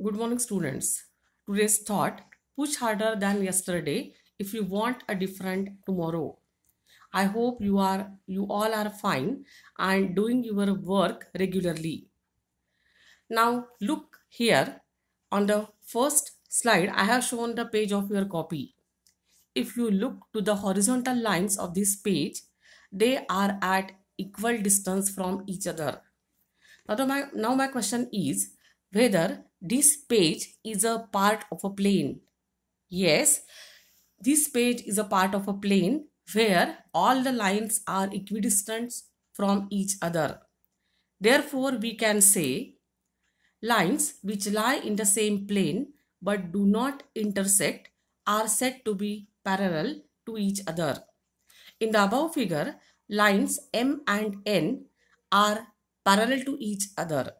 Good morning, students. Today's thought push harder than yesterday if you want a different tomorrow. I hope you are you all are fine and doing your work regularly. Now look here on the first slide I have shown the page of your copy. If you look to the horizontal lines of this page, they are at equal distance from each other. Now, my, now my question is whether this page is a part of a plane. Yes, this page is a part of a plane where all the lines are equidistant from each other. Therefore, we can say lines which lie in the same plane but do not intersect are said to be parallel to each other. In the above figure, lines M and N are parallel to each other.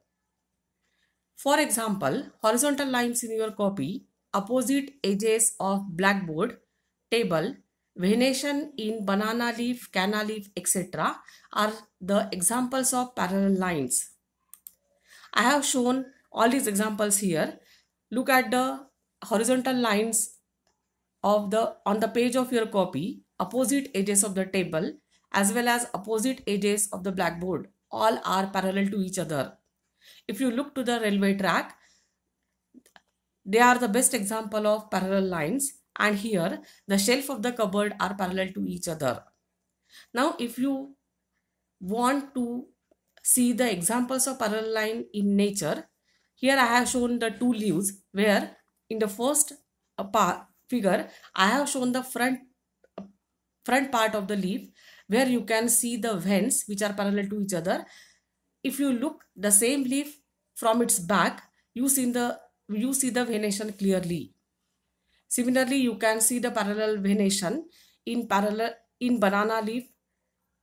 For example, horizontal lines in your copy, opposite edges of blackboard, table, venation in banana leaf, canna leaf, etc. are the examples of parallel lines. I have shown all these examples here. Look at the horizontal lines of the on the page of your copy, opposite edges of the table as well as opposite edges of the blackboard. All are parallel to each other. If you look to the railway track, they are the best example of parallel lines and here the shelf of the cupboard are parallel to each other. Now if you want to see the examples of parallel line in nature, here I have shown the two leaves where in the first uh, figure I have shown the front front part of the leaf where you can see the vents which are parallel to each other if you look the same leaf from its back you see the you see the venation clearly similarly you can see the parallel venation in parallel in banana leaf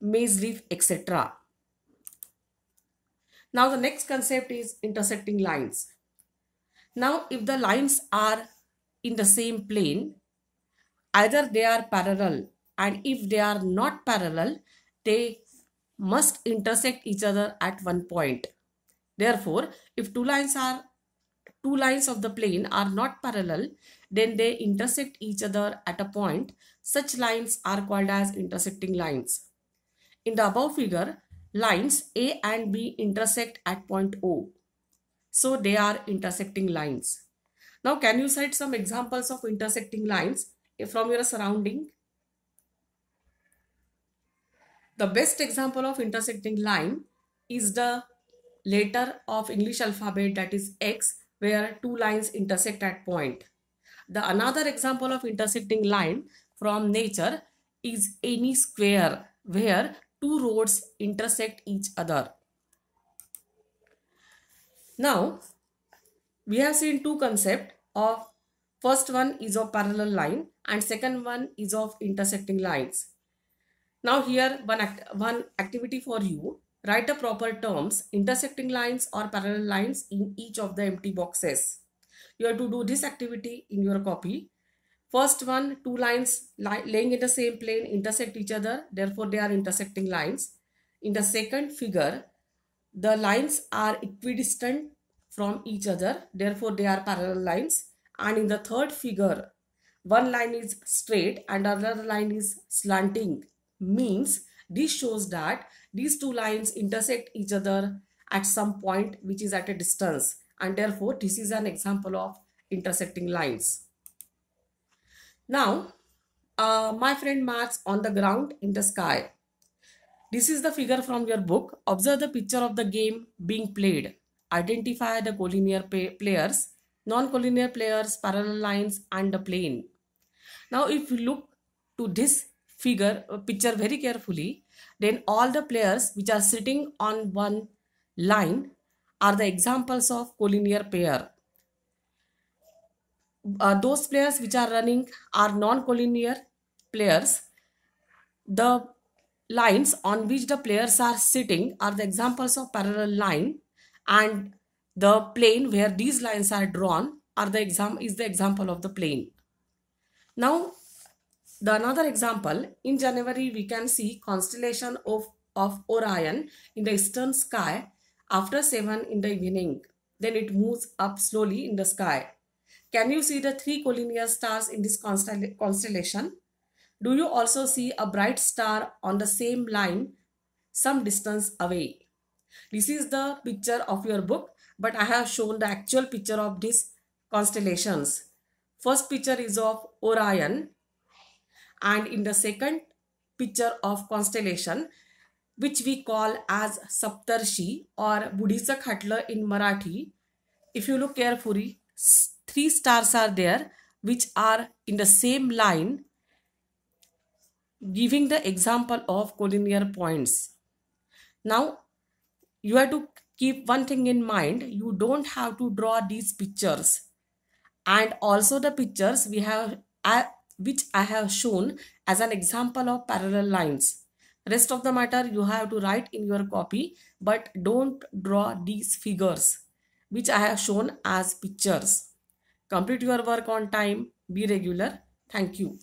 maize leaf etc now the next concept is intersecting lines now if the lines are in the same plane either they are parallel and if they are not parallel they must intersect each other at one point. Therefore, if two lines are two lines of the plane are not parallel, then they intersect each other at a point. Such lines are called as intersecting lines. In the above figure, lines A and B intersect at point O. So they are intersecting lines. Now can you cite some examples of intersecting lines from your surrounding? The best example of intersecting line is the letter of English alphabet that is X where two lines intersect at point. The another example of intersecting line from nature is any square where two roads intersect each other. Now, we have seen two concept of first one is of parallel line and second one is of intersecting lines. Now here one, act one activity for you. Write the proper terms, intersecting lines or parallel lines in each of the empty boxes. You have to do this activity in your copy. First one, two lines li laying in the same plane intersect each other. Therefore, they are intersecting lines. In the second figure, the lines are equidistant from each other. Therefore, they are parallel lines. And in the third figure, one line is straight and another line is slanting means this shows that these two lines intersect each other at some point which is at a distance and therefore this is an example of intersecting lines. Now uh, my friend Max on the ground in the sky. This is the figure from your book. Observe the picture of the game being played. Identify the collinear players, non-collinear players, parallel lines and the plane. Now if you look to this figure uh, picture very carefully then all the players which are sitting on one line are the examples of collinear pair uh, those players which are running are non-collinear players the lines on which the players are sitting are the examples of parallel line and the plane where these lines are drawn are the exam is the example of the plane now the another example, in January we can see constellation of, of Orion in the eastern sky after 7 in the evening. Then it moves up slowly in the sky. Can you see the three collinear stars in this constellation? Do you also see a bright star on the same line some distance away? This is the picture of your book but I have shown the actual picture of these constellations. First picture is of Orion and in the second picture of constellation which we call as Saptarshi or Buddhisa Khatla in Marathi. If you look carefully, three stars are there which are in the same line giving the example of collinear points. Now, you have to keep one thing in mind. You don't have to draw these pictures. And also the pictures we have uh, which I have shown as an example of parallel lines. Rest of the matter you have to write in your copy but don't draw these figures which I have shown as pictures. Complete your work on time. Be regular. Thank you.